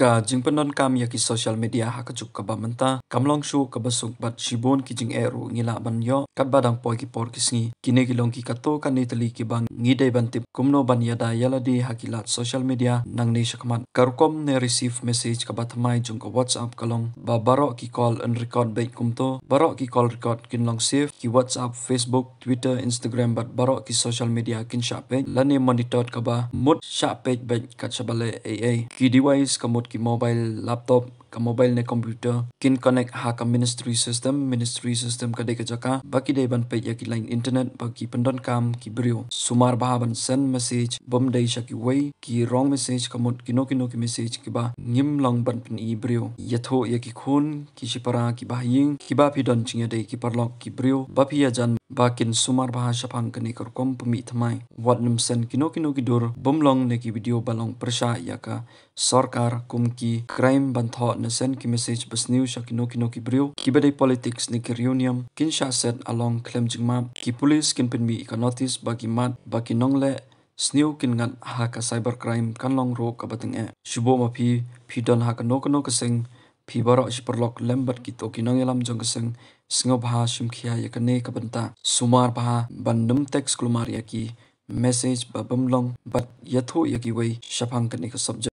ka penon kam ya ki social media ha ka chuk ka ba manta kamlong shu ka basuk bat shibon ki jing eru ngila ban yo ka ba dang poy ki por ki singi ki ne ki long ki ka to ka ne tali ki bang ngi dai ban tip kumno ban ya da yala di ha ki lat social media nang ne shakman kar kom ne receive message ka ba thamai jung ko whatsapp ka long ba baro ki call and record bai kum to baro ki call record kin long save ki whatsapp facebook twitter instagram bat baro ki social media kin shape la ne monitor ka ba mut shape bai ka chabale aa ki device ka mut Mobile, Laptop का mobile ने computer किन connect हा का ministry system ministry system का देखे जका बाकी दे बन पे या की लाइन इंटरनेट बाकी पंडन काम की ब्रियो सुमार बहा बन सन मैसेज बम दे शकी वई की रॉन्ग मैसेज का मोट किनो किनो की मैसेज की बा निम लॉन्ग बन पन ई ब्रियो यथो या की खून की शिपरा की बाहिंग की बा फी डन चिंगे दे की परलोक की ब्रियो बाफी या जन बाकिन सुमार बहा शफांग कने कर कम पमी थमाय वाट नम सन किनो किनो की डोर बम लॉन्ग ने की वीडियो बलोंग प्रशा या का सरकार कुम की क्राइम बंथो na send ki message bas new sha ki no ki no ki brio ki bade politics ni ki reunion kin sha set along klem jing map ki police kin pin mi ka notice ba ki mat ba ki nong le snew kin ngat ha ka cyber crime kan long ro ka bating e shubo ma phi phi don ha ka no ka no ka sing phi ba ro shi perlok lembat ki to ki nong elam jong ka sing singo bha shum khia ya ka ne ka banta sumar bha bandum text kulmar ya ki message ba bum long but yatho ya ki wei shaphang ka ni ka subject